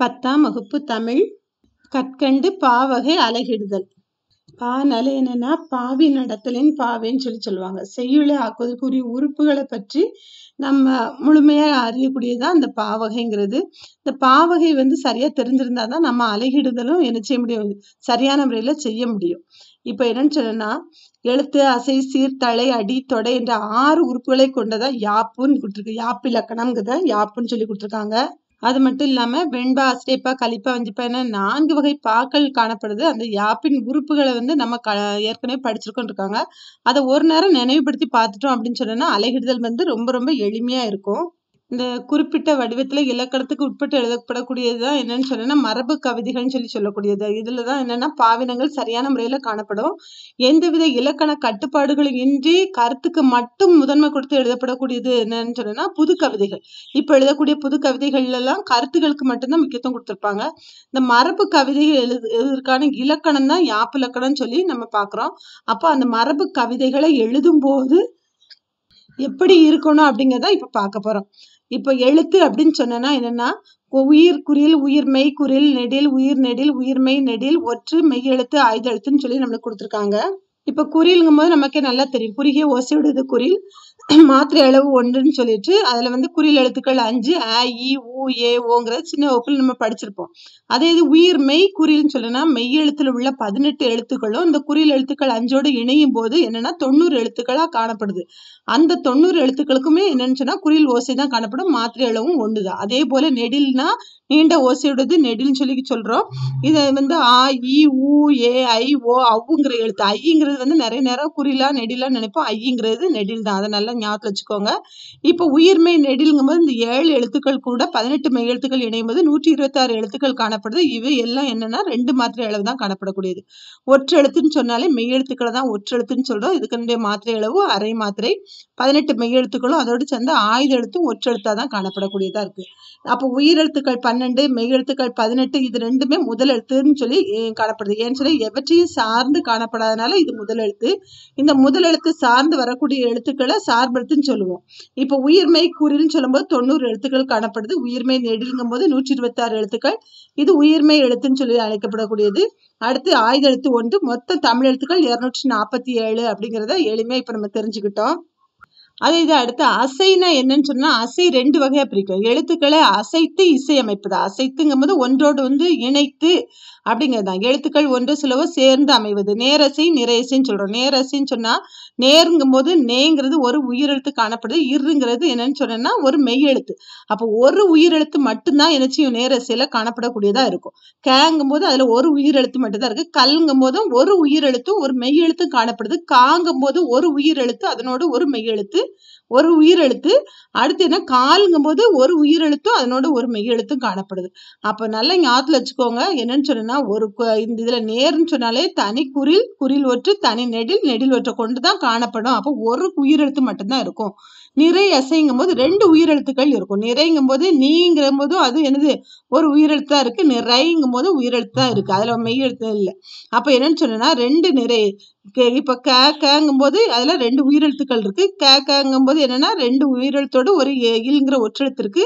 பத்தாம் வகுப்பு தமிழ் கற்கண்டு பாவகை அலகிடுதல் பானலை என்னன்னா பாவி நடத்தலின் பாவைன்னு சொல்லி சொல்லுவாங்க செய்யுளை ஆக்குவதற்குரிய உறுப்புகளை பற்றி நம்ம முழுமையாக அறியக்கூடியதான் அந்த பாவகைங்கிறது இந்த பாவகை வந்து சரியாக தெரிஞ்சிருந்தா தான் நம்ம அலகிடுதலும் என்ன செய்ய முடியும் சரியான முறையில் செய்ய முடியும் இப்போ என்னன்னு சொல்லணும்னா எழுத்து அசை சீர்தலை அடி தொடை என்ற ஆறு உறுப்புகளை கொண்டதா யாப்புன்னு கொடுத்துருக்கு யாப்பு இலக்கணம்ங்கிறத யாப்புன்னு சொல்லி கொடுத்துருக்காங்க அது மட்டும் இல்லாமல் வெண்பா அஸ்டேப்பா கலிப்பா வஞ்சிப்பா என நான்கு வகை பாக்கள் காணப்படுது அந்த யாப்பின் உறுப்புகளை வந்து நம்ம க ஏற்கனவே படிச்சிருக்கோம் இருக்காங்க அதை ஒரு நேரம் நினைவுபடுத்தி பார்த்துட்டோம் அப்படின்னு சொன்னோன்னா அலகிடுதல் வந்து ரொம்ப ரொம்ப எளிமையாக இருக்கும் இந்த குறிப்பிட்ட வடிவத்தில் இலக்கணத்துக்கு உட்பட்டு எழுதப்படக்கூடியது தான் என்னன்னு சொன்னேன்னா மரபு கவிதைகள்னு சொல்லி சொல்லக்கூடியது இதில் தான் என்னென்னா பாவினங்கள் சரியான முறையில் காணப்படும் எந்தவித இலக்கண கட்டுப்பாடுகளும் இன்றி கருத்துக்கு மட்டும் முதன்மை கொடுத்து எழுதப்படக்கூடியது என்னன்னு சொன்னேன்னா புது கவிதைகள் இப்போ எழுதக்கூடிய புது கவிதைகள்லாம் கருத்துகளுக்கு மட்டும்தான் முக்கியத்துவம் கொடுத்துருப்பாங்க இந்த மரபு கவிதைகள் எழுது எழுதுறதுக்கான இலக்கணம் தான் யாப்பு இலக்கணம்னு சொல்லி நம்ம பார்க்குறோம் அப்போ அந்த மரபு கவிதைகளை எழுதும்போது எப்படி இருக்கணும் அப்படிங்கிறத இப்போ பார்க்க போகிறோம் இப்போ எழுத்து அப்படின்னு சொன்னன்னா என்னன்னா உயிர் குரில் உயிர் மெய் குரில் நெடில் உயிர் நெடில் உயிர் மெய் நெடில் ஒற்று மெய் எழுத்து ஆயுத எழுத்துன்னு சொல்லி நம்மளுக்கு கொடுத்துருக்காங்க இப்போ குறில்ங்கும் போது நமக்கே நல்லா தெரியும் குறுகிய ஓசை இது குறில் மாத்திரை அளவு ஒன்றுன்னு சொல்லிட்டு அதில் வந்து குறியில் எழுத்துக்கள் அஞ்சு அ இ ஊ ஏ ஓங்கிற சின்ன வகுப்பில் நம்ம படிச்சிருப்போம் அதே இது உயிர் மெய் குறில்னு சொல்லுனா மெய் எழுத்தில் உள்ள பதினெட்டு எழுத்துக்களும் இந்த குறியில் எழுத்துக்கள் அஞ்சோடு இணையும் போது என்னன்னா தொண்ணூறு எழுத்துக்களாக காணப்படுது அந்த தொண்ணூறு எழுத்துக்களுக்குமே என்னன்னு சொன்னால் குறியில் ஓசை தான் காணப்படும் மாத்திரை அளவும் ஒன்று தான் அதே போல் நெடில்னா நீண்ட ஓசையுடையது நெடில்னு சொல்லி சொல்கிறோம் இதை வந்து ஆ இ ஊ ஏ ஐ ஓ அவுங்கிற எழுத்து ஐங்கிறது வந்து நிறைய நேரம் குறியிலா நெடிலான்னு நினைப்போம் ஐங்கிறது நெடில் தான் அதை நல்லா ஞாபகத்தில் வச்சுக்கோங்க இப்போ உயிர்மை நெடிலுங்கும் போது இந்த ஏழு எழுத்துக்கள் கூட பதினெட்டு மெய் எழுத்துக்கள் இணையும் போது நூற்றி இருபத்தாறு எழுத்துக்கள் காணப்படுது இவை எல்லாம் என்னன்னா ரெண்டு மாத்திரை அளவு தான் காணப்படக்கூடியது ஒற்று எழுத்துன்னு சொன்னாலே மெய் எழுத்துக்களை தான் ஒற்று எழுத்துன்னு சொல்றோம் இதுக்கு மாத்திரை அளவு அரை மாத்திரை பதினெட்டு மெய் எழுத்துக்களும் அதோடு சேர்ந்த ஆயுத எழுத்தும் ஒற்று எழுத்தா தான் காணப்படக்கூடியதா இருக்கு அப்போ உயிர் எழுத்துக்கள் பன்னெண்டு மெய் எழுத்துக்கள் பதினெட்டு இது ரெண்டுமே முதல் எழுத்துன்னு சொல்லி காணப்படுது ஏன்னு சொல்லி எவற்றையும் சார்ந்து காணப்படாதனால இது முதல் எழுத்து இந்த முதல் எழுத்து சார்ந்து வரக்கூடிய எழுத்துக்களை சார்ந்து சார்பெழுத்துன்னு சொல்லுவோம் இப்போ உயிர்மை குறில்னு சொல்லும்போது தொண்ணூறு எழுத்துக்கள் காணப்படுது உயிர்மை நெடுங்கும் போது நூற்றி இருபத்தாறு எழுத்துக்கள் இது உயிர்மை எழுத்துன்னு சொல்லி அழைக்கப்படக்கூடியது அடுத்து ஆயுத எழுத்து ஒன்று மொத்தம் தமிழ் எழுத்துக்கள் இருநூற்றி நாற்பத்தி ஏழு அப்படிங்கிறத எளிமையாக இப்போ நம்ம தெரிஞ்சுக்கிட்டோம் அதே இது அடுத்து அசைனா என்னன்னு சொன்னா அசை ரெண்டு வகையா பிரிக்கும் எழுத்துக்களை அசைத்து இசை அமைப்பது அசைத்துங்கும் போது ஒன்றோடு வந்து இணைத்து அப்படிங்கிறது தான் எழுத்துக்கள் ஒன்று சிலவோ சேர்ந்து அமைவது நேரசை நிறையசைன்னு சொல்கிறோம் நேரசின்னு சொன்னால் நேருங்கும் போது நேங்கிறது ஒரு உயிரெழுத்து காணப்படுது இருங்கிறது என்னன்னு சொன்னோம்னா ஒரு மெய் எழுத்து அப்போ ஒரு உயிரெழுத்து மட்டும்தான் என்னச்சும் நேரசையில் காணப்படக்கூடியதாக இருக்கும் கேங்கும் போது அதில் ஒரு உயிரெழுத்து மட்டும்தான் இருக்குது கல்லுங்கும் போதும் ஒரு உயிரெழுத்தும் ஒரு மெய் எழுத்தும் காணப்படுது காங்கும் போது ஒரு உயிரெழுத்து அதனோடு ஒரு மெய் எழுத்து ஒரு உயிரெழுத்து அடுத்து என்ன காலுங்கும் போது ஒரு உயிரெழுத்தும் அதனோட ஒரு மெய்யெழுத்தும் காணப்படுது அப்போ நல்லா ஞாபகத்தில் வச்சுக்கோங்க என்னன்னு சொன்னா ஒரு இந்த இதில் நேர்னு சொன்னாலே தனி குரில் குரில் ஒற்று தனி நெடில் நெடில் ஒற்றை கொண்டு தான் காணப்படும் அப்போ ஒரு உயிரெழுத்து மட்டும்தான் இருக்கும் நிறை அசைங்கும் போது ரெண்டு உயிரெழுத்துக்கள் இருக்கும் நிறைங்கும் போது நீங்கிற போதும் அது என்னது ஒரு உயிரெழுத்தா இருக்கு நிறைங்கும் போது உயிரெழுத்தா இருக்கு அதுல மெய் எழுத்து இல்லை அப்ப என்னன்னு சொன்னா ரெண்டு நிறை இப்ப க கங்கும் போது அதுல ரெண்டு உயிரெழுத்துக்கள் இருக்கு க கங்கும் போது என்னன்னா ரெண்டு உயிரெழுத்தோடு ஒரு இல்ங்கிற ஒற்றெழுத்து இருக்கு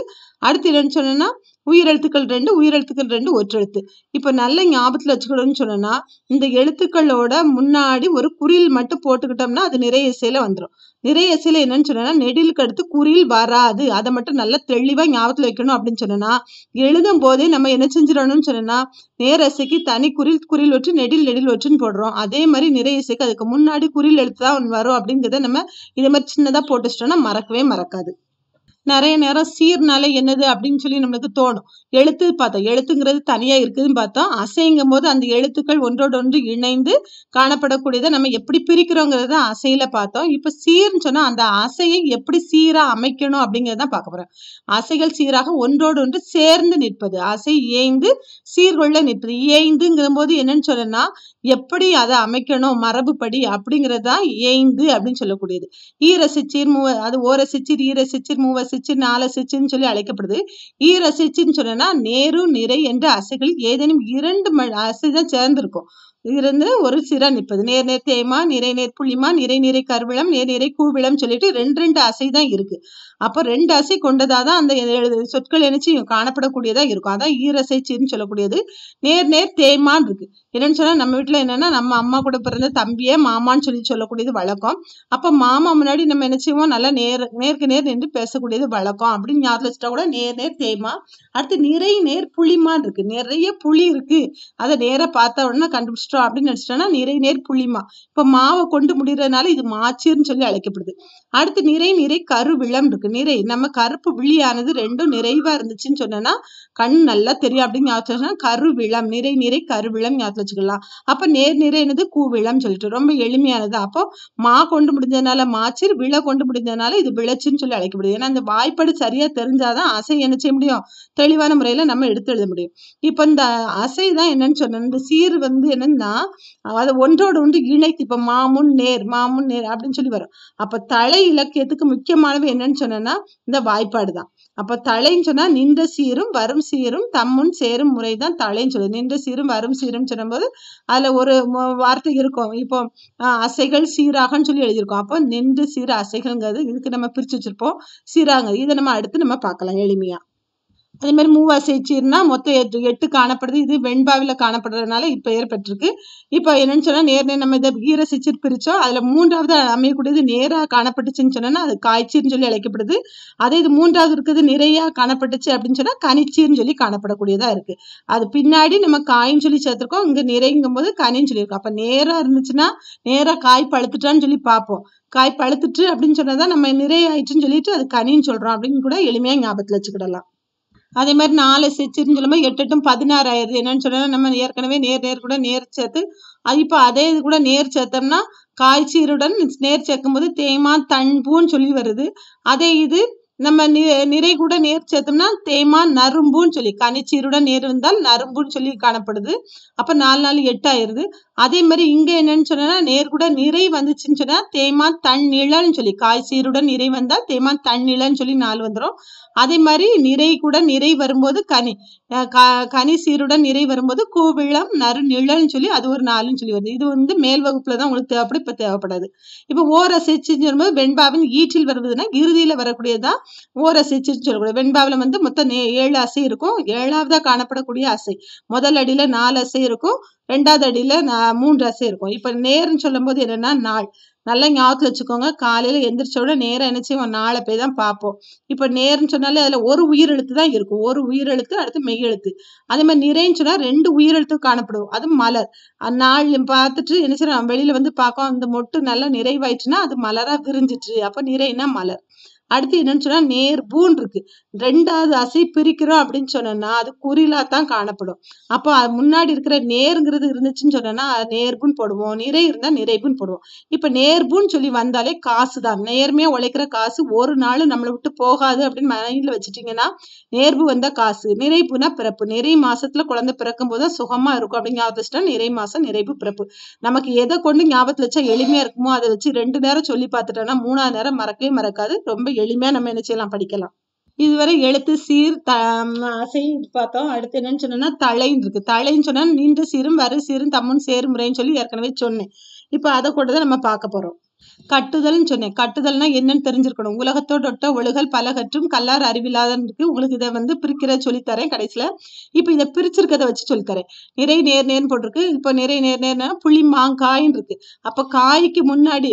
அடுத்து என்னன்னு சொன்னா உயிரெழுத்துக்கள் ரெண்டு உயிரெழுத்துக்கள் ரெண்டு ஒற்றெழுத்து இப்போ நல்ல ஞாபகத்தில் வச்சுக்கணும்னு சொன்னோன்னா இந்த எழுத்துக்களோட முன்னாடி ஒரு குறில் மட்டும் போட்டுக்கிட்டோம்னா அது நிறைய இசையில் வந்துடும் நிறைய இசையில் என்னன்னு சொன்னோன்னா நெடிலுக்கு அடுத்து குறியில் வராது அதை மட்டும் நல்லா தெளிவாக ஞாபகத்தில் வைக்கணும் அப்படின்னு சொன்னோன்னா எழுதும் போதே நம்ம என்ன செஞ்சிடணும்னு சொன்னோன்னா நேரசைக்கு தனி குறில் குறில் ஒற்று நெடில் நெடில் ஒற்றுன்னு போடுறோம் அதே மாதிரி நிறைய இசைக்கு அதுக்கு முன்னாடி குறில் எழுத்து தான் வரும் அப்படிங்கிறத நம்ம இதே மாதிரி சின்னதாக போட்டு வச்சிட்டோம்னா மறக்கவே மறக்காது நிறைய நேரம் சீர்னால என்னது அப்படின்னு சொல்லி நம்மளுக்கு தோணும் எழுத்து பார்த்தோம் எழுத்துங்கிறது தனியா இருக்குதுன்னு பார்த்தோம் அசைங்கும் போது அந்த எழுத்துக்கள் ஒன்றோடு ஒன்று இணைந்து காணப்படக்கூடியதை நம்ம எப்படி பிரிக்கிறோங்கிறத அசையில பார்த்தோம் இப்ப சீர்னு சொன்னா அந்த அசையை எப்படி சீரா அமைக்கணும் அப்படிங்கறத பார்க்க போறோம் அசைகள் சீராக ஒன்றோடு ஒன்று சேர்ந்து நிற்பது அசை ஏய்ந்து சீர்கொள்ள நிற்பது ஏய்ந்துங்கிற போது என்னன்னு சொல்லணும்னா எப்படி அதை அமைக்கணும் மரபுப்படி அப்படிங்கறதுதான் ஏய்ந்து அப்படின்னு சொல்லக்கூடியது ஈரசிச்சீர் மூவ அது ஓரசிச்சீர் ஈரசிச்சீர் மூவ நாலு சிச்சுன்னு சொல்லி அழைக்கப்படுது ஈரசிச்சுன்னு சொன்னா நேரு நிறை என்ற அசைகளில் ஏதேனும் இரண்டு அசை தான் சேர்ந்திருக்கும் இருந்து ஒரு சிற நிற்பது நேர் நேர் தேய்மா நிறை நேர் புள்ளிமா நிறை நிறை கருவிளம் நேர் நிறை கூவிளம் சொல்லிட்டு ரெண்டு ரெண்டு அசை தான் இருக்கு அப்போ ரெண்டு அசை கொண்டதாக தான் அந்த சொற்கள் நினைச்சு காணப்படக்கூடியதாக இருக்கும் அதான் ஈரசைச்சின்னு சொல்லக்கூடியது நேர் நேர் தேய்மான் இருக்கு என்னன்னு சொன்னால் நம்ம வீட்டில் என்னென்னா நம்ம அம்மா கூட பிறந்த தம்பியே மாமான்னு சொல்லி சொல்லக்கூடியது வழக்கம் அப்போ மாமா முன்னாடி நம்ம என்ன செய்வோம் நல்லா நேர் நேருக்கு நேர் நின்று பேசக்கூடியது வழக்கம் அப்படின்னு ஞாபகம் வச்சுட்டா கூட நேர் நேர் தேய்மா அடுத்து நிறை நேர் புளிமான் இருக்குது நிறைய புளி இருக்குது அதை நேராக பார்த்த உடனே கண்டுபிடிச்சிட்டோம் அப்படின்னு நினச்சிட்டோன்னா நிறை நேர் புளிமா இப்போ மாவை கொண்டு முடிகிறதுனால இது மாச்சீர்னு சொல்லி அழைக்கப்படுது அடுத்து நிறை நிறை கருவிளம் இருக்குது நிறை நம்ம கருப்பு விழியானது ரெண்டும் நிறைவாக இருந்துச்சுன்னு சொன்னோன்னா கண் நல்லா தெரியும் அப்படின்னு ஞாபகம் கருவிளம் நிறை நிறை கருவிளம் ஞாபகம் வச்சுக்கலாம் அப்ப நேர் நிறை என்னது கூவிளம் சொல்லிட்டு ரொம்ப எளிமையானது அப்போ மா கொண்டு முடிஞ்சதுனால மாச்சிர் விழ கொண்டு முடிஞ்சதுனால இது விளைச்சின்னு சொல்லி அழைக்கப்படுது ஏன்னா அந்த வாய்ப்பாடு சரியா தெரிஞ்சாதான் அசை என்ன செய்ய முடியும் தெளிவான முறையில நம்ம எடுத்து எழுத முடியும் இப்ப இந்த அசை தான் என்னன்னு சொன்னேன் சீர் வந்து என்னன்னா அதை ஒன்றோடு ஒன்று இணைத்து இப்ப மாமுன் நேர் மாமுன் நேர் அப்படின்னு சொல்லி வரும் அப்ப தலை இலக்கியத்துக்கு முக்கியமானது என்னன்னு சொன்னா இந்த வாய்ப்பாடு தான் அப்ப தலைன்னு சொன்னா நின்ற சீரும் வரும் சீரும் தம்முன் சேரும் முறை தான் தலைன்னு சொல்லுது நின்ற சீரும் வரும் சீரும் சொன்ன பார்க்கும்போது அதில் ஒரு வார்த்தை இருக்கும் இப்போ அசைகள் சீராகன்னு சொல்லி எழுதியிருக்கோம் அப்போ நின்று சீர அசைகள்ங்கிறது இதுக்கு நம்ம பிரித்து வச்சுருப்போம் சீராக இதை நம்ம அடுத்து நம்ம பார்க்கலாம் எளிமையாக அதேமாதிரி மூவா சேச்சீர்னா மொத்தம் எட்டு எட்டு காணப்படுது இது வெண்பாவில் காணப்படுறதுனால இப்போ ஏற்பட்டிருக்கு இப்போ என்னென்னு சொன்னால் நேர்னே நம்ம இதை ஈர சேச்சீர் பிரித்தோம் அதில் மூன்றாவது அமையக்கூடியது நேராக காணப்பட்டுச்சுன்னு சொன்னோன்னா அது காய்ச்சீர்னு சொல்லி அழைக்கப்படுது அதே இது மூன்றாவது இருக்கிறது நிறையா காணப்பட்டுச்சு அப்படின்னு சொன்னால் கனிச்சீர்னு சொல்லி காணப்படக்கூடியதாக இருக்குது அது பின்னாடி நம்ம காயின்னு சொல்லி சேர்த்துருக்கோம் இங்கே நிறைங்கும் போது கனின்னு சொல்லியிருக்கோம் அப்போ நேராக இருந்துச்சுன்னா நேராக காய் பழுத்துட்டான்னு சொல்லி பார்ப்போம் காய் பழுத்துட்டு அப்படின்னு சொன்னதான் நம்ம நிறைய ஆயிடுச்சுன்னு சொல்லிட்டு அது கனின்னு சொல்கிறோம் அப்படின்னு கூட எளிமையாக ஞாபகத்தில் வச்சுக்கிடலாம் அதே மாதிரி நாலு சிரிச்சுன்னு சொல்லும்போது எட்டு எட்டும் பதினாறு ஆயிடுது என்னன்னு சொன்னா நம்ம ஏற்கனவே நேர் நேர் கூட நேர் சேர்த்து அது இப்போ அதே இது கூட நேர் சேர்த்தோம்னா காய்ச்சீருடன் நேர் சேர்க்கும் போது தேய்மான் தன்பூன்னு சொல்லி வருது அதே இது நம்ம நிறை கூட நேர் சேர்த்தோம்னா தேமா நரும்புன்னு சொல்லி கனிச்சீருடன் நேர் இருந்தால் நரும்புன்னு சொல்லி காணப்படுது அப்போ நாலு நாள் எட்டு ஆயிடுது அதே மாதிரி இங்கே என்னன்னு சொன்னா கூட நிறை வந்துச்சுன்னு சொன்னால் தேய்மா தன் நிழல்னு சொல்லி காய் சீருடன் நிறை வந்தால் தேமா தன் நிழல்னு சொல்லி நாலு வந்துடும் அதே மாதிரி நிறை கூட நிறை வரும்போது கனி கனி சீருடன் நிறை வரும்போது கூவிளம் நறு நிழல்னு சொல்லி அது ஒரு நாலுன்னு சொல்லி வருது இது வந்து மேல் வகுப்பில் தான் உங்களுக்கு தேவைப்படும் இப்போ தேவைப்படாது இப்போ ஓரசைச்சுன்னு வரும்போது வெண்பாவின் ஈற்றில் வருவதுன்னா இறுதியில் வரக்கூடியதான் ஓர் சிரிச்சு சொல்லக்கூடிய வெண்பாவில் வந்து மொத்தம் ஏழு அசை இருக்கும் ஏழாவதாக காணப்படக்கூடிய அசை முதல் அடியில் நாலு அசை இருக்கும் ரெண்டாவது அடியில் மூன்று அசை இருக்கும் இப்போ நேர்னு சொல்லும்போது என்னென்னா நாள் நல்லா ஞாபகத்தில் வச்சுக்கோங்க காலையில் விட நேரம் நினச்சி நாளை போய் தான் பார்ப்போம் இப்போ நேர்னு சொன்னாலே அதில் ஒரு உயிரெழுத்து தான் இருக்கும் ஒரு உயிரெழுத்து அடுத்து மெய்யெழுத்து அதே மாதிரி நிறைன்னு சொன்னால் ரெண்டு உயிரெழுத்து காணப்படும் அது மலர் நாள் பார்த்துட்டு என்ன செய்யறோம் வெளியில் வந்து பார்க்கோம் அந்த மொட்டு நல்லா நிறைவாயிட்டுனா அது மலராக விரிஞ்சிட்டு அப்போ நிறைன்னா மலர் அடுத்து என்னன்னு சொன்னா நேர் பூன் இருக்கு ரெண்டாவது அசை பிரிக்கிறோம் அப்படின்னு சொன்னோம்னா அது குறிலா தான் காணப்படும் அப்போ முன்னாடி இருக்கிற நேருங்கிறது இருந்துச்சுன்னு சொன்னோம்னா நேர்புன்னு போடுவோம் நிறை இருந்தா நிறைப்புன்னு போடுவோம் இப்ப நேர்புன்னு சொல்லி வந்தாலே காசு தான் நேர்மையா உழைக்கிற காசு ஒரு நாள் நம்மளை விட்டு போகாது அப்படின்னு மைண்ட்ல வச்சுட்டீங்கன்னா நேர்பு வந்தா காசு நிறைப்புனா பிறப்பு நிறை மாசத்துல குழந்தை பிறக்கும் போது சுகமா இருக்கும் அப்படின்னு ஞாபகம் நிறை மாசம் நிறைப்பு பிறப்பு நமக்கு எதை கொண்டு ஞாபகத்துல வச்சா எளிமையா இருக்குமோ அதை வச்சு ரெண்டு நேரம் சொல்லி பார்த்துட்டோம்னா மூணாவது நேரம் மறக்கவே மறக்காது ரொம்ப எளிமையாக நம்ம என்ன செய்யலாம் படிக்கலாம் இதுவரை எழுத்து சீர் த அசை பார்த்தோம் அடுத்து என்னன்னு சொன்னோம்னா தலைன்னு இருக்கு தலைன்னு சொன்னா நீண்ட சீரும் வரை சீரும் தம்முன்னு சேரும் முறைன்னு சொல்லி ஏற்கனவே சொன்னேன் இப்போ அதை கூட தான் நம்ம பார்க்க போகிறோம் கட்டுதல்னு சொன்னேன் கட்டுதல்னா என்னன்னு தெரிஞ்சிருக்கணும் உலகத்தோடொட்ட ஒழுகல் பலகற்றும் கல்லார் அறிவில்லாதனுக்கு உங்களுக்கு இதை வந்து பிரிக்கிற சொல்லித்தரேன் கடைசியில் இப்போ இதை பிரிச்சிருக்கதை வச்சு சொல்லித்தரேன் நிறை நேர் நேர்னு போட்டிருக்கு இப்போ நிறை நேர் நேர்னா புளி மாங்காயின் இருக்கு அப்போ காய்க்கு முன்னாடி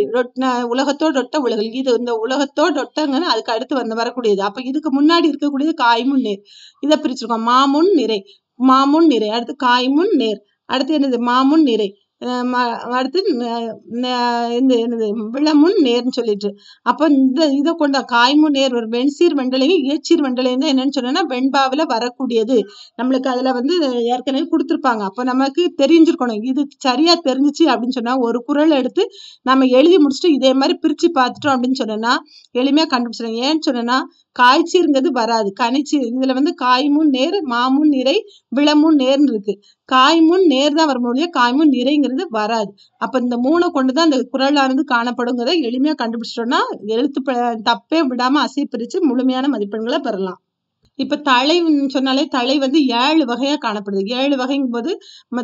உலகத்தோட ஒட்ட ஒழுகல் இது இந்த உலகத்தோட ஒட்டங்கன்னு அதுக்கு அடுத்து வந்து வரக்கூடியது அப்போ இதுக்கு முன்னாடி இருக்கக்கூடியது காய்முன் நேர் இதை பிரிச்சிருக்கோம் மாமுன் நிறை மாமுன் நிறை அடுத்து காய்முன் நேர் அடுத்து என்னது மாமுன் நிறை அடுத்து இந்த என்னது விளமும் நேர்னு சொல்லிட்டு அப்போ இந்த இதை கொண்ட காய்மும் நேர் ஒரு வெண்சீர் வெண்டலையும் இயற்சீர் வெண்டலையும் தான் என்னன்னு சொன்னோன்னா வெண்பாவில் வரக்கூடியது நம்மளுக்கு அதில் வந்து ஏற்கனவே கொடுத்துருப்பாங்க அப்போ நமக்கு தெரிஞ்சிருக்கணும் இது சரியாக தெரிஞ்சிச்சு அப்படின்னு சொன்னால் ஒரு குரல் எடுத்து நம்ம எழுதி முடிச்சுட்டு இதே மாதிரி பிரித்து பார்த்துட்டோம் அப்படின்னு சொன்னோன்னா எளிமையாக கண்டுபிடிச்சிடும் ஏன்னு சொன்னோன்னா காய்ச்சிங்கிறது வராது கனிச்சி இதுல வந்து காய்முன் நேர் மாமுன் நிறை விளமுன் நேர்னு இருக்கு காய்முன் நேர் தான் வரும் ஒழிய காய்முன் நிறைங்கிறது வராது அப்ப இந்த மூணை கொண்டுதான் அந்த குரலானது காணப்படுங்கிறத எளிமையா கண்டுபிடிச்சிட்டோம்னா எழுத்து தப்பே விடாம அசை பிரிச்சு முழுமையான மதிப்பெண்களை பெறலாம் இப்போ தழைன்னு சொன்னாலே தழை வந்து ஏழு வகையாக காணப்படுது ஏழு வகைங்கும் போது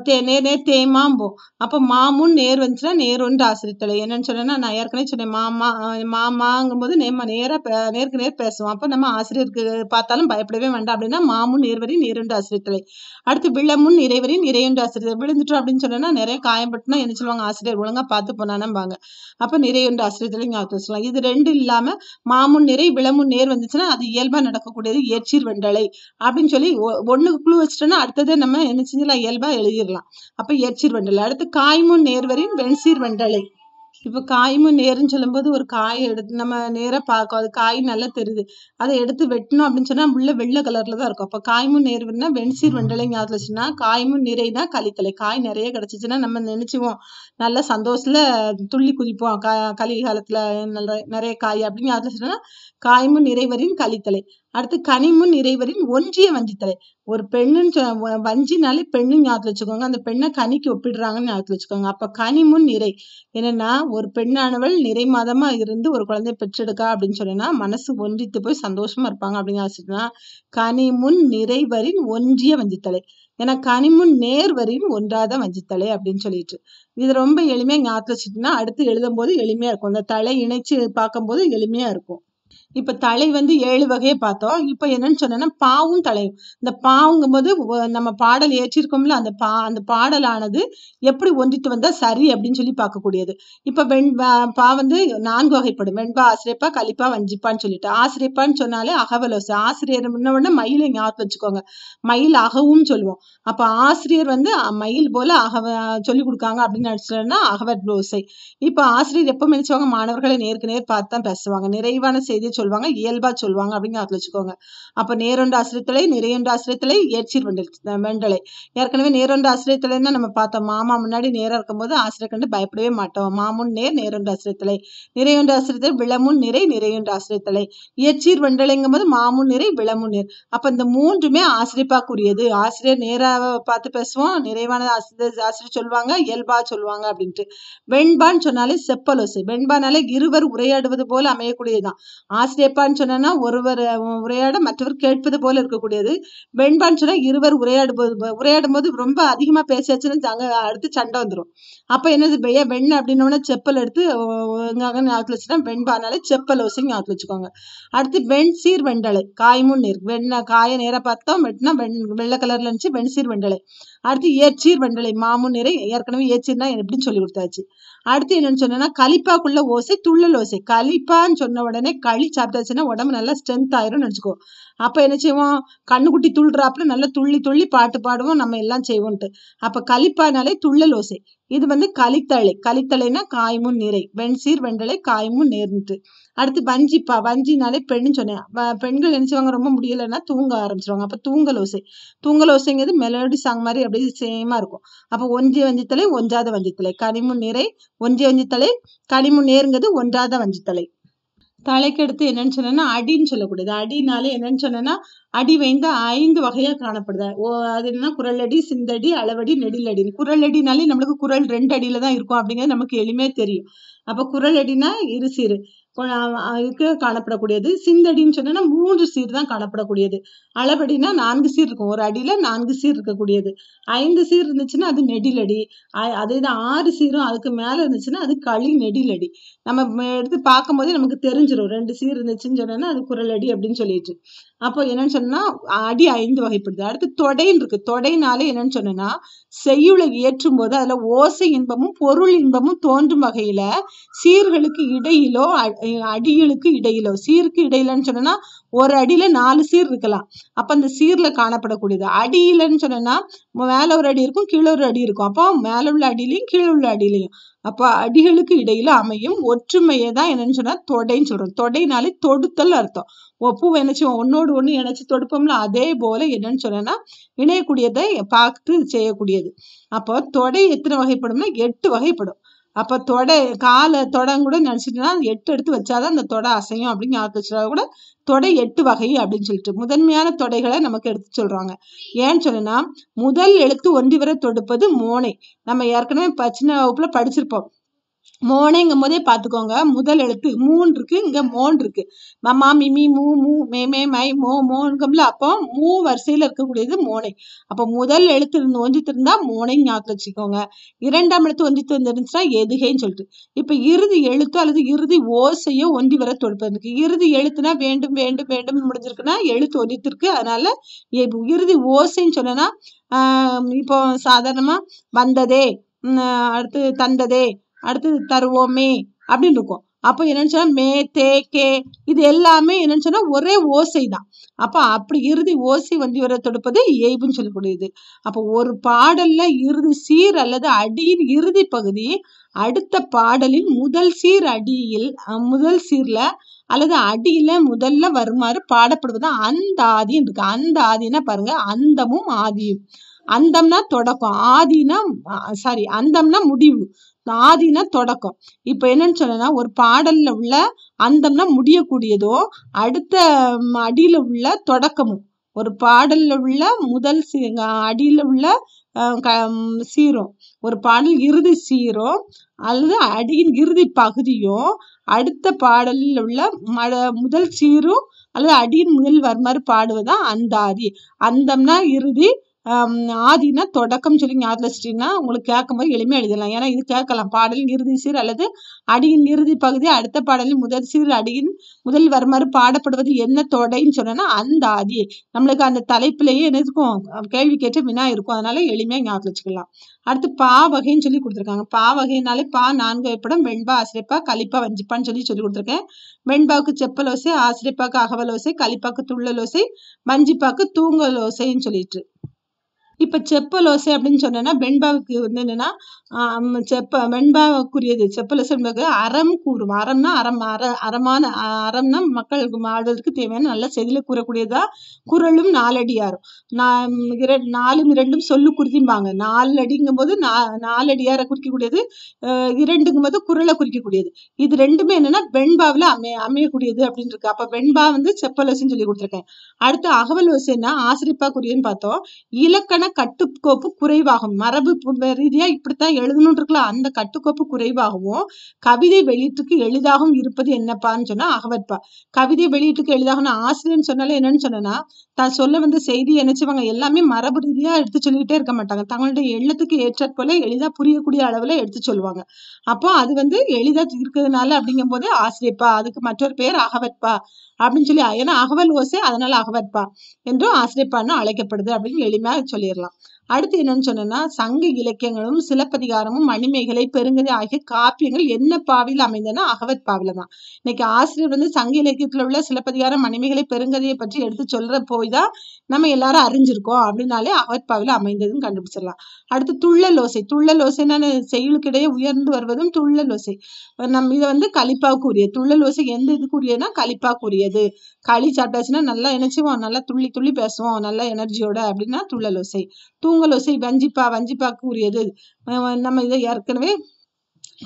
தே நேர் நேர் தேமாம்போம் அப்போ மாமுன் நேர் வந்துச்சுன்னா நேருண்டு ஆசிரியத்தழை என்னன்னு சொன்னேன்னா நான் ஏற்கனவே சொன்னேன் மாமா மாமாங்கும் போது நேம நேரா நேருக்கு நேர் பேசுவோம் அப்போ நம்ம ஆசிரியருக்கு பார்த்தாலும் பயப்படவே வேண்டாம் அப்படின்னா மாமுன் நேர்வரி நேருண்டு ஆசிரியத்தழை அடுத்து விளமுன் நிறைவரி நிறையுண்டு ஆசிரியர் விழுந்துட்டோம் அப்படின்னு சொன்னேன்னா நிறைய காயம்பட்டுனா என்ன சொல்லுவாங்க ஆசிரியர் ஒழுங்காக பார்த்து போனானம்பாங்க அப்போ நிறையுண்டு ஆசிரியத்தழை ஞாபகம் இது ரெண்டு இல்லாமல் மாமுன் நிறை விளமுன் நேர் வந்துச்சுன்னா அது இயல்பாக நடக்கக்கூடியது ஏற்றிர் வெண்டலை அப்படின்னு சொல்லி ஒன்றுக்கு குழு வச்சிட்டோம்னா அடுத்தது நம்ம என்ன செஞ்சிடலாம் இயல்பா எழுதிடலாம் அப்போ எச்சீர் வெண்டலை அடுத்து காய்முன் நேர்வரின் வெண்சீர் வெண்டலை இப்போ காயமும் நேருன்னு சொல்லும்போது ஒரு காய் எடுத்து நம்ம நேராக பார்க்கும் அது காய் நல்லா தெரியுது அதை எடுத்து வெட்டணும் அப்படின்னு சொன்னால் உள்ள வெள்ளை கலரில் தான் இருக்கும் அப்போ காயமும் நேர்வுன்னா வெண்சீர் வெண்டலை ஆகுதுன்னா வச்சுன்னா காயமும் நிறைனா கலித்தலை காய் நிறைய கிடச்சிச்சுன்னா நம்ம நினச்சிவோம் நல்ல சந்தோஷத்தில் துள்ளி குதிப்போம் க களி காலத்தில் நல்ல நிறைய காய் அப்படின்னு யாரும் சொன்னால் காயமும் நிறைவரின் களித்தலை அடுத்து கனிமும் நிறைவரின் ஒன்றிய வஞ்சித்தலை ஒரு பெண்ணுன்னு வஞ்சினாலே பெண்ணு ஞாபகத்தில் வச்சுக்கோங்க அந்த பெண்ணை கனிக்கு ஒப்பிடுறாங்கன்னு ஞாபகத்தில் வச்சுக்கோங்க அப்போ கனிமுன் நிறை என்னன்னா ஒரு பெண்ணானவள் நிறை மாதமா இருந்து ஒரு குழந்தைய பெற்றெடுக்கா அப்படின்னு சொன்னேன்னா மனசு ஒன்றித்து போய் சந்தோஷமா இருப்பாங்க அப்படின்னு ஆசைனா கனிமுன் நிறைவரின் ஒன்றிய வஞ்சித்தலை ஏன்னா நேர் நேர்வரின் ஒன்றாத வஞ்சித்தலை அப்படின்னு சொல்லிட்டு இது ரொம்ப எளிமையா ஞாபகம் வச்சுட்டுனா அடுத்து எழுதும் போது எளிமையா இருக்கும் அந்த தலை இணைச்சு பார்க்கும்போது எளிமையா இருக்கும் இப்போ தலை வந்து ஏழு வகையை பார்த்தோம் இப்போ என்னன்னு சொன்னேன்னா பாவும் தலையும் இந்த பாவுங்கும் போது நம்ம பாடல் ஏற்றிருக்கோம்ல அந்த பா அந்த பாடலானது எப்படி ஒன்றிட்டு வந்தா சரி அப்படின்னு சொல்லி பார்க்கக்கூடியது இப்ப வெண் பா வந்து நான்கு வகைப்படும் வெண்பா ஆசிரியப்பா கலிப்பா வஞ்சிப்பான்னு சொல்லிட்டு ஆசிரியப்பான்னு சொன்னாலே அகவலோசு ஆசிரியர் முன்ன மயிலை ஞாபகம் வச்சுக்கோங்க மயில் அகவும் சொல்லுவோம் அப்போ ஆசிரியர் வந்து மயில் போல அகவ சொல்லி கொடுக்காங்க அப்படின்னு நினைச்சோன்னா அகவர் லோசை இப்போ ஆசிரியர் எப்போ நினைச்சவங்க மாணவர்களை நேருக்கு நேர் பார்த்து தான் பேசுவாங்க நிறைவான செய்தியை சொல்லுவாங்க இயல்பா சொல்லுவாங்க அப்படின்னு அதில் வச்சுக்கோங்க அப்போ நேரொண்ட ஆசிரியத்திலே நிறையொண்ட ஆசிரியத்திலே ஏற்சீர் வெண்டல் வெண்டலை ஏற்கனவே நேரொண்ட ஆசிரியத்திலேன்னா நம்ம பார்த்தோம் மாமா முன்னாடி நேரம் இருக்கும்போது ஆசிரியர் கண்டு பயப்படவே மாட்டோம் மாமும் நேர் நேரொண்ட ஆசிரியத்திலே நிறையொண்ட ஆசிரியத்தில் விளமுன் நிறை நிறையொண்ட ஆசிரியத்திலே ஏற்சீர் வெண்டலைங்கும் போது மாமும் நிறை விளமுன் நேர் அப்போ இந்த மூன்றுமே ஆசிரியப்பாக்குரியது ஆசிரியர் நேராக பார்த்து பேசுவோம் நிறைவான ஆசிரியர் ஆசிரியர் சொல்லுவாங்க இயல்பா சொல்லுவாங்க அப்படின்ட்டு வெண்பான்னு சொன்னாலே செப்பலோசை வெண்பானாலே இருவர் உரையாடுவது போல அமையக்கூடியதுதான் ஆசிரியப்பான்னு சொன்னோன்னா ஒருவர் உரையாட மற்றவர் கேட்பது போல இருக்கக்கூடியது வெண்பான்னு சொன்னா இருவர் உரையாடும் போது உரையாடும் போது ரொம்ப அதிகமா பேசியாச்சுன்னு அங்க அடுத்து சண்டை வந்துடும் அப்ப என்னது பெய்ய வெண் அப்படின்னோடனே செப்பல் எடுத்து ஞாபகம் வச்சுனா வெண்பானாலே செப்பல் ஓசையும் ஞாபகம் வச்சுக்கோங்க அடுத்து வெண் சீர் வெண்டலை காயமும் நீர் வெண்ண காய நேராக பார்த்தோம் வெட்டினா வெண் வெள்ளை கலர்ல இருந்துச்சு வெண் சீர் வெண்டலை அடுத்து ஏச்சீர் வெண்டலை மாமும் நீரை ஏற்கனவே ஏச்சீர்னா எப்படின்னு சொல்லி கொடுத்தாச்சு அடுத்து என்னன்னு சொன்னோம்னா கலிப்பாக்குள்ள ஓசை துள்ளல் ஓசை கலிப்பான்னு சொன்ன உடனே களி சாப்பிட்டாச்சுன்னா உடம்பு நல்லா ஸ்ட்ரென்த் ஆயிரும் நினச்சிக்கோ அப்போ என்ன செய்வோம் கண்ணுக்குட்டி துள்ளுறாப்புல நல்லா துள்ளி துள்ளி பாட்டு பாடுவோம் நம்ம எல்லாம் செய்வோன்ட்டு அப்போ கலிப்பானாலே துள்ளல் ஓசை இது வந்து கலித்தழை கலித்தழைனா காயமும் நிறை வெண்சீர் வெண்டலை காயமும் நேர்ந்துட்டு அடுத்து வஞ்சிப்பா வஞ்சினாலே பெண்ணுன்னு சொன்னேன் பெண்கள் நினைச்சவங்க ரொம்ப முடியலைன்னா தூங்க ஆரம்பிச்சிருவாங்க அப்போ தூங்கலோசை தூங்கலோசைங்கிறது மெலோடி சாங் மாதிரி அப்படியே சேமாக இருக்கும் அப்போ ஒன்றிய வஞ்சித்தலை ஒன்றாத வஞ்சித்தலை கனிமு நீரை ஒன்றிய வஞ்சித்தலை கனிமு நேருங்கிறது ஒன்றாத வஞ்சித்தலை தலைக்கு அடுத்து என்னன்னு சொன்னேன்னா அடின்னு சொல்லக்கூடியது அடினாலே என்னன்னு சொன்னேன்னா அடி வைந்த ஐந்து வகையா காணப்படுது அது என்னன்னா குரலடி சிந்தடி அளவடி குரல் குரலடினாலே நம்மளுக்கு குரல் ரெண்டு அடியில தான் இருக்கும் அப்படிங்கிறது நமக்கு எளிமையா தெரியும் அப்ப குரலடினா இரு சிறு காணப்படக்கூடியது சிந்தடின்னு சொன்னா மூன்று சீர் தான் காணப்படக்கூடியது அளபடினா நான்கு சீர் இருக்கும் ஒரு அடியில நான்கு சீர் இருக்கக்கூடியது ஐந்து சீர் இருந்துச்சுன்னா அது நெடிலடி அதே தான் ஆறு சீரும் அதுக்கு மேல இருந்துச்சுன்னா அது களி நெடிலடி நம்ம எடுத்து பார்க்கும் போதே நமக்கு தெரிஞ்சிடும் ரெண்டு சீர் இருந்துச்சுன்னு சொன்னேன்னா அது குரலடி அப்படின்னு சொல்லிட்டு அப்போ என்னன்னு சொன்னா அடி ஐந்து வகைப்படுது அடுத்து தொடைன்னு இருக்கு தொடைனாலே என்னன்னு சொன்னா செய்யுளை இயற்றும் போது அதுல ஓசை இன்பமும் பொருள் இன்பமும் தோன்றும் வகையில சீர்களுக்கு இடையிலோ அடிகளுக்கு இடையில சீருக்கு இடையிலன்னு சொன்னா ஒரு அடியில நாலு சீர் இருக்கலாம் அப்ப அந்த சீர்ல காணப்படக்கூடியது அடியிலன்னு சொன்னா மேல ஒரு அடி இருக்கும் கீழே ஒரு அடி இருக்கும் அப்போ மேல உள்ள அடியிலையும் கீழே உள்ள அடியிலையும் அப்ப அடிகளுக்கு இடையில அமையும் ஒற்றுமையை தான் என்னன்னு சொன்னா தொடைன்னு சொல்றோம் தொடைனாலே தொடுத்தல் அர்த்தம் ஒப்பு இணைச்சி ஒன்னோடு ஒன்று இணைச்சி தொடுப்போம்ல அதே போல என்னன்னு சொன்னா இணையக்கூடியதை பார்த்து செய்யக்கூடியது அப்போ தொடை எத்தனை வகைப்படும்னா எட்டு வகைப்படும் அப்போ தொடை காலை தொடங்கூட நினச்சிட்டுனா எட்டு எடுத்து வச்சாதான் அந்த தொடை அசையும் அப்படின்னு ஞாபகம் வச்சுட்டா கூட தொடை எட்டு வகை அப்படின்னு சொல்லிட்டு முதன்மையான தொடைகளை நமக்கு எடுத்து சொல்கிறாங்க ஏன்னு சொல்லுன்னா முதல் எழுத்து ஒன்றி வர தொடுப்பது மோனை நம்ம ஏற்கனவே பச்சின வகுப்பில் படிச்சிருப்போம் மோனேங்கும் போதே பார்த்துக்கோங்க முதல் எழுத்து மூன் இருக்கு இங்க மோன் இருக்கு மம்மா மிமி மூ மூ மே மே மை மோ மோன்கம்ல அப்போ மூ வரிசையில இருக்கக்கூடியது மோனை அப்போ முதல் எழுத்து இருந்து ஒஞ்சித்து இருந்தா மோனை ஞாபகம் வச்சுக்கோங்க இரண்டாம் எழுத்து ஒஞ்சித்து வந்துருந்துச்சுன்னா எதுகைன்னு சொல்லிட்டு இப்ப இறுதி எழுத்தோ அல்லது இறுதி ஓசையோ ஒன்றி வர தொடுப்பதற்கு இறுதி எழுத்துனா வேண்டும் வேண்டும் வேண்டும் முடிஞ்சிருக்குன்னா எழுத்து ஒன்றித்து இருக்கு அதனால இறுதி ஓசைன்னு சொன்னா இப்போ சாதாரணமா வந்ததே அடுத்து தந்ததே அடுத்தது தருவோமே அப்படின்னு இருக்கும் அப்போ என்னன்னு சொன்னால் மே தே கே இது எல்லாமே என்னன்னு சொன்னால் ஒரே ஓசை தான் அப்போ அப்படி இறுதி ஓசை வந்து வர தொடுப்பது இயல்புன்னு சொல்லக்கூடியது அப்போ ஒரு பாடல்ல இறுதி சீர் அல்லது அடியின் இறுதி பகுதி அடுத்த பாடலின் முதல் சீர் அடியில் முதல் சீர்ல அல்லது அடியில முதல்ல வருமாறு பாடப்படுவது அந்த ஆதின்னு இருக்கு அந்த ஆதினா பாருங்க அந்தமும் ஆதியும் அந்தம்னா தொடக்கம் ஆதினா சாரி அந்தம்னா முடிவு ஆதினா தொடக்கம் இப்போ என்னன்னு சொன்னா ஒரு பாடல்ல உள்ள அந்தம்னா முடியக்கூடியதோ அடுத்த அடியில உள்ள தொடக்கமும் ஒரு பாடல்ல உள்ள முதல் சீ அடியில உள்ள சீரும் ஒரு பாடல் இறுதி சீரும் அல்லது அடியின் இறுதி பகுதியும் அடுத்த பாடலில் உள்ள முதல் சீரும் அல்லது அடியின் முதல் வருமாறு பாடுவதுதான் அந்தாதி அந்தம்னா இறுதி ஆதினா தொடக்கம் சொல்லி ஞாபகஸ்ரீனா உங்களுக்கு கேட்கும் போது எளிமையாக எழுதலாம் ஏன்னா இது கேட்கலாம் பாடலின் இறுதி சீர் அல்லது அடியின் இறுதி பகுதி அடுத்த பாடலின் முதல் சீர் அடியின் முதல் வருமாறு பாடப்படுவது என்ன தொடைன்னு சொன்னோன்னா அந்த ஆதி நம்மளுக்கு அந்த தலைப்பிலேயே என்ன இருக்கும் கேள்வி கேட்டு வினா இருக்கும் அதனால எளிமையாக ஞாபகம் வச்சுக்கலாம் அடுத்து பா வகைன்னு சொல்லி கொடுத்துருக்காங்க பா வகைனாலே பா நான்கு வைப்படம் வெண்பா ஆசிரியப்பா கலிப்பா வஞ்சிப்பான்னு சொல்லி சொல்லி கொடுத்துருக்கேன் வெண்பாவுக்கு செப்பல் ஓசை ஆசிரியப்பாக்கு அகவல் ஓசை கலிப்பாக்கு துள்ளல் ஓசை வஞ்சிப்பாக்கு தூங்கல் ஓசைன்னு சொல்லிட்டு இப்போ செப்பலோசை அப்படின்னு சொன்னோன்னா வெண்பாவுக்கு வந்து என்னென்னா செப்ப வெண்பாவுக்குரியது செப்பலோசை என்பது அறம் கூறும் அறம்னா அறம் அற அறமான அறம்னா மக்களுக்கு மாடலுக்கு தேவையான நல்ல செதியில் கூறக்கூடியதா குரலும் நாலடியாரும் நான் நாலும் இரண்டும் சொல்லு குறிதிம்பாங்க நாலடிங்கும் போது நா நாலடியாரை குறிக்கக்கூடியது இரண்டுங்கும் போது குரலை குறிக்கக்கூடியது இது ரெண்டுமே என்னென்னா வெண்பாவுல அமைய அமையக்கூடியது அப்படின்னு இருக்கு அப்போ வெண்பா வந்து செப்பலோசைன்னு சொல்லி கொடுத்துருக்கேன் அடுத்து அகவல் ஓசைன்னா குறியன்னு பார்த்தோம் இலக்கண சரியான கட்டுக்கோப்பு குறைவாகும் மரபு ரீதியா இப்படித்தான் எழுதணும் இருக்கல அந்த கட்டுக்கோப்பு குறைவாகவும் கவிதை வெளியீட்டுக்கு எளிதாகவும் இருப்பது என்னப்பான்னு சொன்னா அகவற்பா கவிதை வெளியீட்டுக்கு எளிதாகனா ஆசிரியர்னு சொன்னாலே என்னன்னு சொன்னா தான் சொல்ல வந்த செய்தி நினைச்சவங்க எல்லாமே மரபு ரீதியா எடுத்து சொல்லிக்கிட்டே இருக்க மாட்டாங்க தங்களுடைய எண்ணத்துக்கு ஏற்ற போல எளிதா புரியக்கூடிய அளவுல எடுத்து சொல்லுவாங்க அப்போ அது வந்து எளிதா இருக்கிறதுனால அப்படிங்கும் போது ஆசிரியப்பா அதுக்கு மற்றொரு பேர் அகவற்பா அப்படின்னு சொல்லி ஏன்னா அகவல் ஓசை அதனால அகவற்பா என்றும் ஆசிரியப்பான்னு அழைக்கப்படுது அப்படின்னு எளிமையாக சொல்லிடலாம் அடுத்து என்னன்னு சொன்னோம்னா சங்க இலக்கியங்களும் சிலப்பதிகாரமும் மணிமேகலை பெருங்கதை ஆகிய காப்பியங்கள் என்ன பாவில் அமைந்தன அகவத் பாவில தான் இன்னைக்கு ஆசிரியர் வந்து சங்க இலக்கியத்துல உள்ள சிலப்பதிகாரம் மணிமேகலை பெருங்கதையை பற்றி எடுத்து சொல்ற போய் தான் நம்ம எல்லாரும் அறிஞ்சிருக்கோம் அப்படின்னாலே அகவத் பாவில அமைந்ததுன்னு கண்டுபிடிச்சிடலாம் அடுத்து துள்ளல் ஓசை துள்ளல் ஓசைன்னு செயலுக்கிடையே உயர்ந்து வருவதும் துள்ளல் ஓசை நம்ம இதை வந்து உரியது துள்ளல் ஓசை எந்த இதுக்குரியதுன்னா உரியது களி சாப்பிட்டாச்சுன்னா நல்லா நினைச்சுவோம் நல்லா துள்ளி துள்ளி பேசுவோம் நல்லா எனர்ஜியோட அப்படின்னா துள்ளல் ஓசை பூங்கல் ஓசை வஞ்சிப்பா வஞ்சிப்பாக்கு உரியது நம்ம இதை ஏற்கனவே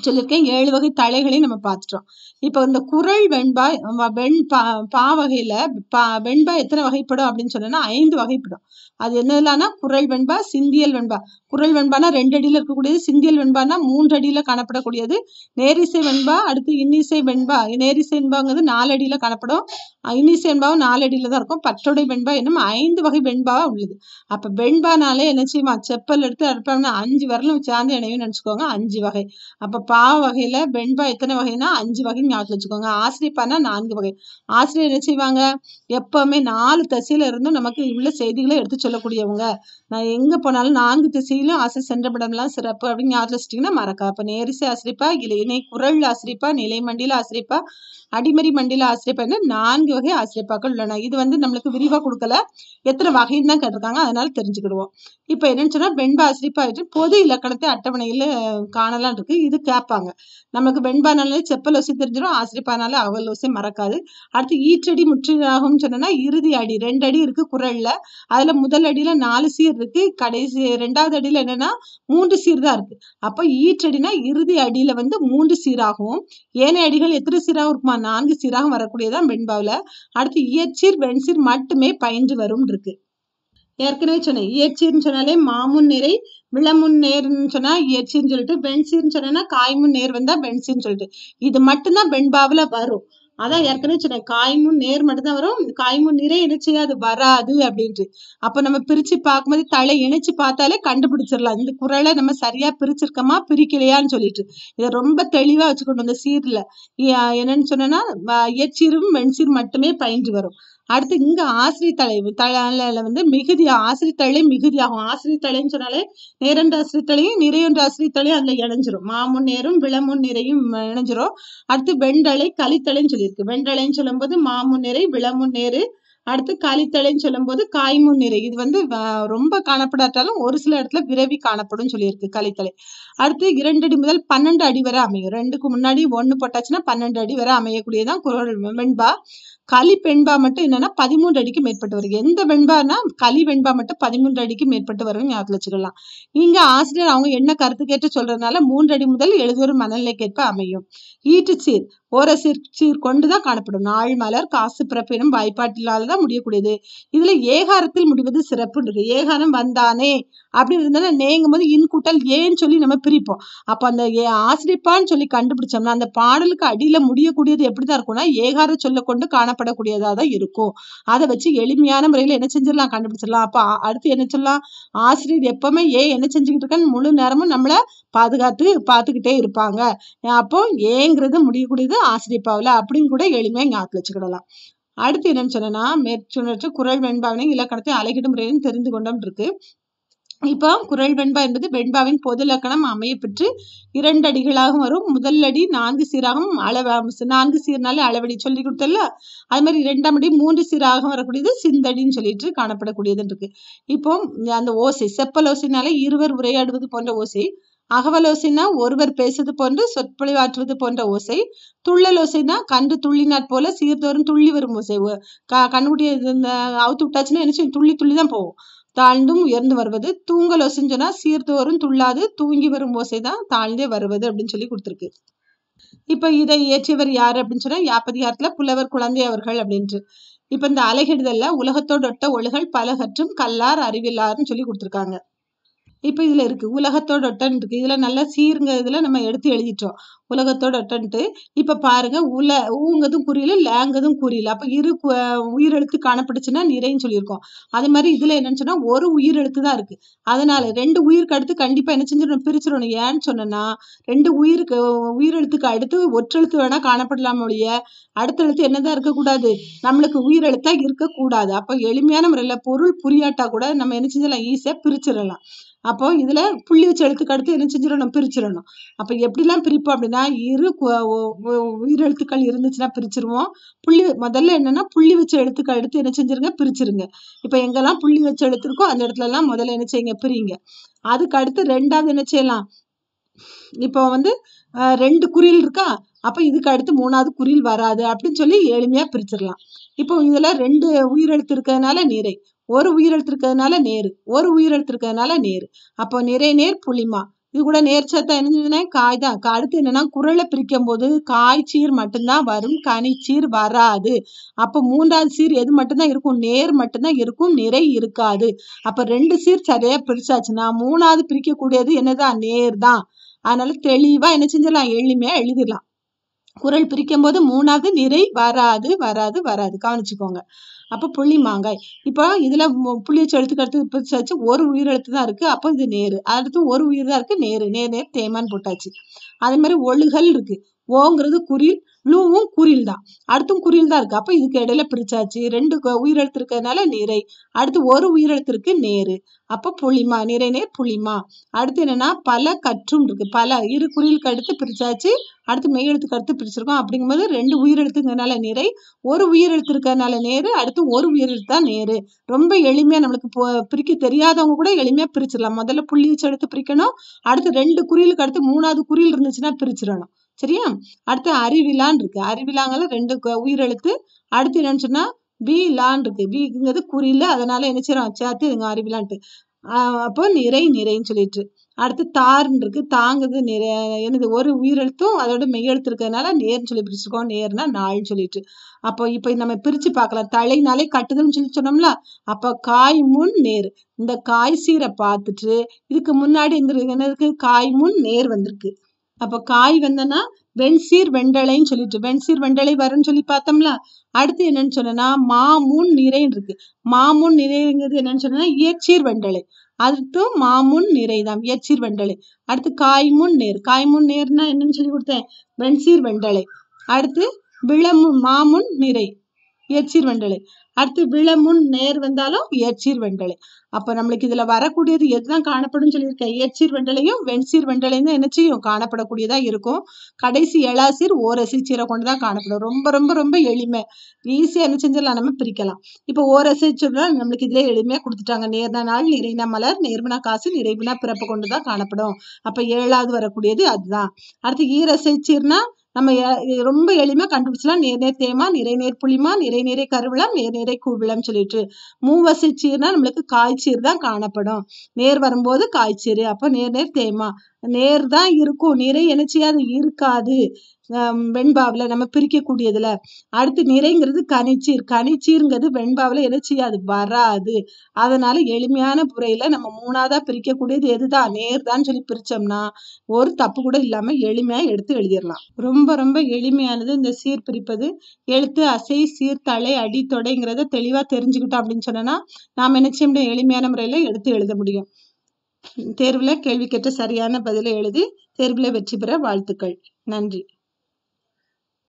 சொல்லியிருக்கேன் ஏழு வகை தலைகளையும் நம்ம பார்த்துட்டோம் இப்போ இந்த குரல் வெண்பாய் வெண் பா பா வகையில் பா வெண்பா எத்தனை வகைப்படும் அப்படின்னு சொன்னோன்னா ஐந்து வகைப்படும் அது என்னதுலான்னா குரல் வெண்பா சிந்தியல் வெண்பா குரல் வெண்பானா ரெண்டு அடியில் இருக்கக்கூடியது சிந்தியல் வெண்பானா மூன்று அடியில் காணப்படக்கூடியது நேரிசை வெண்பா அடுத்து இன்னிசை வெண்பா நேரிசை வெண்பாங்கிறது நாலு அடியில் காணப்படும் இன்னிசை வெண்பாவும் நாலு அடியில் தான் இருக்கும் பற்றோடை வெண்பா என்னும் ஐந்து வகை வெண்பாவா உள்ளது அப்போ வெண்பானாலே என்ன செய்யுமா செப்பல் எடுத்து அறுப்பாங்கன்னா அஞ்சு வரலும் சார்ந்து இணையும் நினச்சிக்கோங்க அஞ்சு வகை அப்போ பா வகையில் பெண்பா எத்தனை வகைனா அஞ்சு வகை ஞாபகத்தில் வச்சுக்கோங்க ஆசிரியப்பானா நான்கு வகை ஆசிரியர் என்ன செய்வாங்க எப்போவுமே நாலு திசையில இருந்தும் நமக்கு இவ்வளோ செய்திகளை எடுத்து சொல்லக்கூடியவங்க நான் எங்கே போனாலும் நான்கு திசையிலும் ஆசிரியர் சென்றமிடம்லாம் சிறப்பு அப்படின்னு ஞாபகத்தில் வச்சிட்டிங்கன்னா மறக்கா அப்போ நேரிசை ஆசிரியப்பா இணை குரல் ஆசிரியப்பா மண்டியில ஆசிரியப்பா அடிமறி மண்டியில் ஆசிரியப்பான்னு நான்கு வகை ஆசிரியப்பாக்கள் உள்ளன இது வந்து நம்மளுக்கு விரிவாக கொடுக்கல எத்தனை வகைன்னு தான் கேட்டிருக்காங்க அதனால தெரிஞ்சுக்கிடுவோம் இப்போ என்னன்னு சொன்னால் பெண்பா ஆசிரியப்பா பொது இலக்கணத்தை அட்டவணையில் காணலாம் இருக்கு இதுக்கு கேட்பாங்க நமக்கு வெண்பானாலே செப்பல் ஒசி தெரிஞ்சிடும் ஆசிரிப்பானாலே அவள் ஒசி மறக்காது அடுத்து ஈற்றடி முற்றிலாகும்னு சொன்னோன்னா இறுதி அடி ரெண்டு அடி இருக்கு குரல்ல அதுல முதல் அடியில நாலு சீர் இருக்கு கடைசி ரெண்டாவது அடியில என்னன்னா மூன்று சீர் தான் இருக்கு அப்போ ஈற்றடினா இறுதி அடியில வந்து மூன்று சீராகவும் ஏனைய அடிகள் எத்தனை சீராகவும் இருக்குமா நான்கு சீராகவும் வரக்கூடியதான் வெண்பாவில் அடுத்து இயற்சீர் வெண்சீர் மட்டுமே பயின்று வரும் இருக்கு ஏற்கனவே சொன்னேன் இயற்சின்னு சொன்னாலே மாமுன் நிறை விளமுன் நேர்ன்னு சொன்னா இயற்சின்னு சொல்லிட்டு பென்சின்னு சொன்னா காய்முன் நேர் வந்தா பென்சின்னு சொல்லிட்டு இது மட்டும்தான் பெண்பாவில வரும் அதான் ஏற்கனவே சொன்னேன் காய்முன் நேர் மட்டும்தான் வரும் காய்முன் நிறை இணைச்சியா அது வராது அப்படின்ட்டு அப்போ நம்ம பிரிச்சு பார்க்கும்போது தலை இணைச்சு பார்த்தாலே கண்டுபிடிச்சிடலாம் இந்த குரலை நம்ம சரியா பிரிச்சிருக்கோமா பிரிக்கலையான்னு சொல்லிட்டு இதை ரொம்ப தெளிவா வச்சுக்கணும் இந்த சீர்ல என்னன்னு சொன்னா எச்சிரும் மென்சீர் மட்டுமே பயின்று வரும் அடுத்து இங்கே ஆசிரியர் தலைவு தலையில் வந்து மிகுதி ஆசிரியர் தலை மிகுதி ஆகும் தலைன்னு சொன்னாலே நேரண்டு ஆசிரியர் தலையும் நிறையொன்று ஆசிரியர் தலையும் அதில் இணைஞ்சிரும் மாமுன் நேரும் விளமுன் நிறையும் இணைஞ்சிரும் அடுத்து வெண்டலை கலித்தலைன்னு சொல்லியிருக்கு வெண்டலைன்னு சொல்லும்போது மாமுன் நிறை விளமுன் நேரு அடுத்து சொல்லும் சொல்லும்போது காய்முன் நிறை இது வந்து ரொம்ப காணப்படாட்டாலும் ஒரு சில இடத்துல விரவி காணப்படும் சொல்லியிருக்கு கலித்தலை அடுத்து இரண்டு அடி முதல் பன்னெண்டு அடி வரை அமையும் ரெண்டுக்கு முன்னாடி ஒன்று போட்டாச்சுன்னா பன்னெண்டு அடி வரை அமையக்கூடியதான் குரல் வெண்பா களி வெண்பா மட்டும் என்னன்னா பதிமூன்று அடிக்கு மேற்பட்டு வருது எந்த வெண்பானா களி வெண்பா மட்டும் பதிமூன்று அடிக்கு மேற்பட்டு வரும் ஞாபகம் வச்சுக்கலாம் இங்க ஆசிரியர் அவங்க என்ன கருத்து கேட்டு சொல்றதுனால மூன்று அடி முதல் எழுதுவரும் மனநிலை கேட்ப அமையும் ஈட்டு சீர் ஓர சீர் சீர் கொண்டுதான் காணப்படும் நாள் மலர் காசு பிறப்பினும் வாய்ப்பாட்டிலால தான் முடியக்கூடியது இதுல ஏகாரத்தில் முடிவது சிறப்பு இருக்கு ஏகாரம் வந்தானே அப்படி இருந்தாலும் நேங்கும் போது இன் கூட்டல் ஏன்னு சொல்லி நம்ம பிரிப்போம் அப்ப அந்த ஆசிரியப்பான்னு சொல்லி கண்டுபிடிச்சோம்னா அந்த பாடலுக்கு அடியில முடியக்கூடியது எப்படிதான் இருக்கும்னா ஏகார சொல்ல கொண்டு காணப்படும் காணப்படக்கூடியதாக தான் இருக்கும் அதை வச்சு எளிமையான முறையில் என்ன செஞ்சிடலாம் கண்டுபிடிச்சிடலாம் அப்போ அடுத்து என்ன சொல்லலாம் ஆசிரியர் எப்பவுமே ஏன் என்ன செஞ்சுக்கிட்டு இருக்கேன்னு முழு நேரமும் நம்மளை பாதுகாத்து பார்த்துக்கிட்டே இருப்பாங்க அப்போ ஏங்கிறது முடியக்கூடியது ஆசிரியப்பாவில் அப்படின்னு கூட எளிமையாக இங்கே வச்சுக்கிடலாம் அடுத்து என்னன்னு சொன்னா மேற்கு குரல் வெண்பாவினை இலக்கணத்தை அலைகிடும் முறையும் தெரிந்து கொண்டோம் இருக்கு இப்போ குரல் வெண்பா என்பது வெண்பாவின் பொது இலக்கணம் அமையப்பெற்று இரண்டு அடிகளாகவும் வரும் முதல் அடி நான்கு சீராகவும் அளவ நான்கு சீர்னாலே அளவடி சொல்லி கொடுத்தல அது மாதிரி இரண்டாம் அடி மூன்று சீராகவும் வரக்கூடியது சிந்தடின்னு சொல்லிட்டு காணப்படக்கூடியது இருக்கு இப்போ அந்த ஓசை செப்பல் ஓசைனாலே இருவர் உரையாடுவது போன்ற ஓசை அகவலோசைனா ஒருவர் பேசுவது போன்று சொற்பொழிவாற்றுவது போன்ற ஓசை துள்ளல் ஓசைனா கண்டு துள்ளினாற் போல சீர்தோறும் துள்ளி வரும் ஓசை க கண்ணுக்குட்டி அவுத்து விட்டாச்சுன்னா என்ன செய்யும் துள்ளி துள்ளி தான் போகும் தாழ்ந்தும் உயர்ந்து வருவது தூங்கல் ஒசிஞ்சனா சீர்தோறும் துள்ளாது தூங்கி வரும் ஓசைதான் தான் தாழ்ந்தே வருவது அப்படின்னு சொல்லி கொடுத்துருக்கு இப்ப இதை இயற்றியவர் யார் அப்படின்னு சொன்னா யாப்பதிகாரத்துல புலவர் குழந்தை அவர்கள் அப்படின்ட்டு இப்போ இந்த அலைகிடுதல்ல உலகத்தோடொட்ட ஒழுகல் பலகற்றும் கல்லார் அறிவில்லார்னு சொல்லி கொடுத்துருக்காங்க இப்போ இதில் இருக்குது உலகத்தோட ஒட்டன் இருக்குது இதில் நல்லா சீருங்க இதில் நம்ம எடுத்து எழுதிட்டோம் உலகத்தோட ஒட்டன்ட்டு இப்போ பாருங்கள் உல ஊங்கதும் குறியில் லேங்கதும் குறியில் அப்போ இரு உயிரெழுத்து காணப்பட்டுச்சுன்னா நிறைன்னு சொல்லியிருக்கோம் அது மாதிரி இதில் என்னன்னு சொன்னால் ஒரு உயிரெழுத்து தான் இருக்குது அதனால் ரெண்டு உயிருக்கு அடுத்து கண்டிப்பாக என்ன செஞ்சிடணும் பிரிச்சிடணும் ஏன்னு சொன்னேன்னா ரெண்டு உயிருக்கு உயிரெழுத்துக்கு அடுத்து ஒற்றெழுத்து வேணால் காணப்படலாம ஒழிய அடுத்த எழுத்து என்னதான் இருக்கக்கூடாது நம்மளுக்கு உயிரெழுத்தாக இருக்கக்கூடாது அப்போ எளிமையான முறையில் பொருள் புரியாட்டா கூட நம்ம என்ன செஞ்சிடலாம் ஈஸியாக பிரிச்சிடலாம் அப்போ இதில் புள்ளி வச்சு எழுத்துக்கடுத்து அடுத்து என்ன செஞ்சிடணும் பிரிச்சிடணும் அப்போ எப்படிலாம் பிரிப்போம் அப்படின்னா இரு உயிர் எழுத்துக்கள் இருந்துச்சுன்னா பிரிச்சிருவோம் புள்ளி முதல்ல என்னென்னா புள்ளி வச்சு எழுத்துக்கு எடுத்து என்ன செஞ்சிருங்க பிரிச்சிருங்க இப்போ எங்கெல்லாம் புள்ளி வச்சு எழுத்துருக்கோ அந்த இடத்துலலாம் முதல்ல என்ன செய்யுங்க பிரியுங்க அதுக்கு அடுத்து ரெண்டாவது என்ன செய்யலாம் இப்போ வந்து ரெண்டு குறியில் இருக்கா அப்போ இதுக்கு அடுத்து மூணாவது குறியில் வராது அப்படின்னு சொல்லி எளிமையாக பிரிச்சிடலாம் இப்போ இதில் ரெண்டு உயிரெழுத்து இருக்கிறதுனால நீரை ஒரு உயிர் எழுத்துருக்கிறதுனால நேர் ஒரு உயிர் எழுத்துருக்கிறதுனால நேர் அப்போ நிறை நேர் புளிமா இது கூட நேர்ச்சத்தா என்னதுன்னா காய் தான் அடுத்து என்னன்னா குரலை பிரிக்கும் போது காய் சீர் மட்டும்தான் வரும் கனி சீர் வராது அப்போ மூன்றாவது சீர் எது மட்டும்தான் இருக்கும் நேர் மட்டும்தான் இருக்கும் நிறை இருக்காது அப்போ ரெண்டு சீர் சரியா பிரிச்சாச்சுன்னா மூணாவது பிரிக்கக்கூடியது என்னதான் நேர் தான் அதனால தெளிவா என்ன செஞ்சிடலாம் எளிமையா எழுதிடலாம் குரல் பிரிக்கும் போது மூணாவது நிறை வராது வராது வராது கவனிச்சுக்கோங்க அப்போ புள்ளி மாங்காய் இப்போ இதில் புள்ளி செலுத்துக்கு அடுத்து பிரிச்சாச்சு வச்சு ஒரு உயிரெழுத்து தான் இருக்குது அப்போ இது நேரு அடுத்து ஒரு உயிர் தான் இருக்குது நேரு நேர் நேர் தேமான்னு போட்டாச்சு அதே மாதிரி ஒழுகல் இருக்குது ஓங்கிறது குறில் லூவும் குரில் தான் அடுத்தும் குரில் தான் இருக்கு அப்ப இதுக்கு இடையில பிரிச்சாச்சு ரெண்டு உயிரெழுத்து இருக்கிறதுனால நிறை அடுத்து ஒரு உயிரெழுத்திற்கு நேரு அப்ப புளிமா நிறை நேர் புளிமா அடுத்து என்னன்னா பல கற்றும் இருக்கு பல இரு குறிலுக்கு அடுத்து பிரிச்சாச்சு அடுத்து மெய் எழுத்துக்கு அடுத்து பிரிச்சிருக்கோம் அப்படிங்கும்போது ரெண்டு உயிரெழுத்துங்கிறனால நிறை ஒரு உயிரெழுத்து இருக்கிறதுனால நேரு அடுத்து ஒரு உயிரெழுத்து தான் நேரு ரொம்ப எளிமையா நம்மளுக்கு பிரிக்க தெரியாதவங்க கூட எளிமையா பிரிச்சிடலாம் முதல்ல புள்ளி வச்சு எடுத்து பிரிக்கணும் அடுத்து ரெண்டு குறிலுக்கு அடுத்து மூணாவது குறியில் இருந்துச்சுன்னா பிரிச்சிடணும் சரியா அடுத்து அறிவிலான் இருக்கு அறிவிலாங்கல ரெண்டு உயிரெழுத்து அடுத்து என்னன்னு சொன்னா பி லான் இருக்கு பிங்கிறது குறியில அதனால என்ன செய்யறோம் சேர்த்து இதுங்க அறிவிலான்ட்டு அப்போ நிறை நிறைன்னு சொல்லிட்டு அடுத்து தார்ன்னு இருக்கு தாங்குது நிறை என்னது ஒரு உயிரெழுத்தும் அதோட மெய்யெழுத்து இருக்கிறதுனால நேர்னு சொல்லி பிரிச்சுக்கோம் நேர்னா நாள்னு சொல்லிட்டு அப்போ இப்போ நம்ம பிரிச்சு பார்க்கலாம் தலைனாலே கட்டுதல்னு சொல்லி சொன்னோம்ல அப்போ காய் முன் நேர் இந்த காய் சீரை பார்த்துட்டு இதுக்கு முன்னாடி இந்த என்னதுக்கு காய் முன் நேர் வந்திருக்கு அப்போ காய் வந்தனா வெண்சீர் வெண்டலைன்னு சொல்லிட்டு வெண்சீர் வெண்டலை வரும்னு சொல்லி பார்த்தோம்ல அடுத்து என்னன்னு சொன்னா மாமுன் நிறைன்னு இருக்கு மாமுன் நிறைங்கிறது என்னன்னு சொன்னா இயற்சீர் வெண்டலை அடுத்து மாமுன் நிறை தான் இயற்சீர் வெண்டலை அடுத்து காய்முன் நேர் காய்முன் நேர்னா என்னன்னு சொல்லி கொடுத்தேன் வெண்சீர் வெண்டலை அடுத்து விளமுன் மாமுன் நிறை எச்சீர் வெண்டலை அடுத்து விளமுன் நேர் வந்தாலும் எச்சீர் வெண்டலை அப்போ நம்மளுக்கு இதுல வரக்கூடியது எதுதான் காணப்படும் சொல்லியிருக்கேன் எச்சீர் வெண்டலையும் வெண்சீர் வெண்டலையும் என்ன செய்யும் காணப்படக்கூடியதா இருக்கும் கடைசி எலாசீர் ஓரசிச்சீரை கொண்டு தான் காணப்படும் ரொம்ப ரொம்ப ரொம்ப எளிமை ஈஸியா என்ன செஞ்சிடலாம் நம்ம பிரிக்கலாம் இப்போ ஓரசிச்சீர்னா நம்மளுக்கு இதுல எளிமையா கொடுத்துட்டாங்க நேர்னா நாள் நிறைனா மலர் நேர்மனா காசு நிறைவினா பிறப்பு கொண்டு தான் காணப்படும் அப்போ ஏழாவது வரக்கூடியது அதுதான் அடுத்து சீர்னா நம்ம ரொம்ப எளிமையா கண்டுபிடிச்சலாம் நேர்நேர் தேமா நிறைநேர் புளிமா நிறைநேரை கருவிளம் நேர்நேரை கூவிளம் சொல்லிட்டு மூவசை சீர்னா நம்மளுக்கு காய்ச்சீர் தான் காணப்படும் நேர் வரும்போது காய்ச்சீர் அப்போ நேர்நேர் தேமா நேர் தான் இருக்கும் நிறை என்ன செய்யாது இருக்காது வெண்பாவில் நம்ம பிரிக்கக்கூடியதில் அடுத்து நிறைங்கிறது கனிச்சீர் கனிச்சீருங்கிறது வெண்பாவில் என்ன செய்யாது வராது அதனால எளிமையான முறையில் நம்ம மூணாவதாக பிரிக்கக்கூடியது எதுதான் நேர் தான் சொல்லி பிரித்தோம்னா ஒரு தப்பு கூட இல்லாமல் எளிமையாக எடுத்து எழுதிடலாம் ரொம்ப ரொம்ப எளிமையானது இந்த சீர் பிரிப்பது எழுத்து அசை சீர் தலை அடி தொடைங்கிறத தெளிவாக தெரிஞ்சுக்கிட்டோம் அப்படின்னு சொன்னோன்னா நாம் என்ன செய்ய முடியும் எளிமையான முறையில் எடுத்து எழுத முடியும் தேர்வில் கேள்வி கேட்ட சரியான பதிலை எழுதி தேர்வில் வெற்றி பெற வாழ்த்துக்கள் நன்றி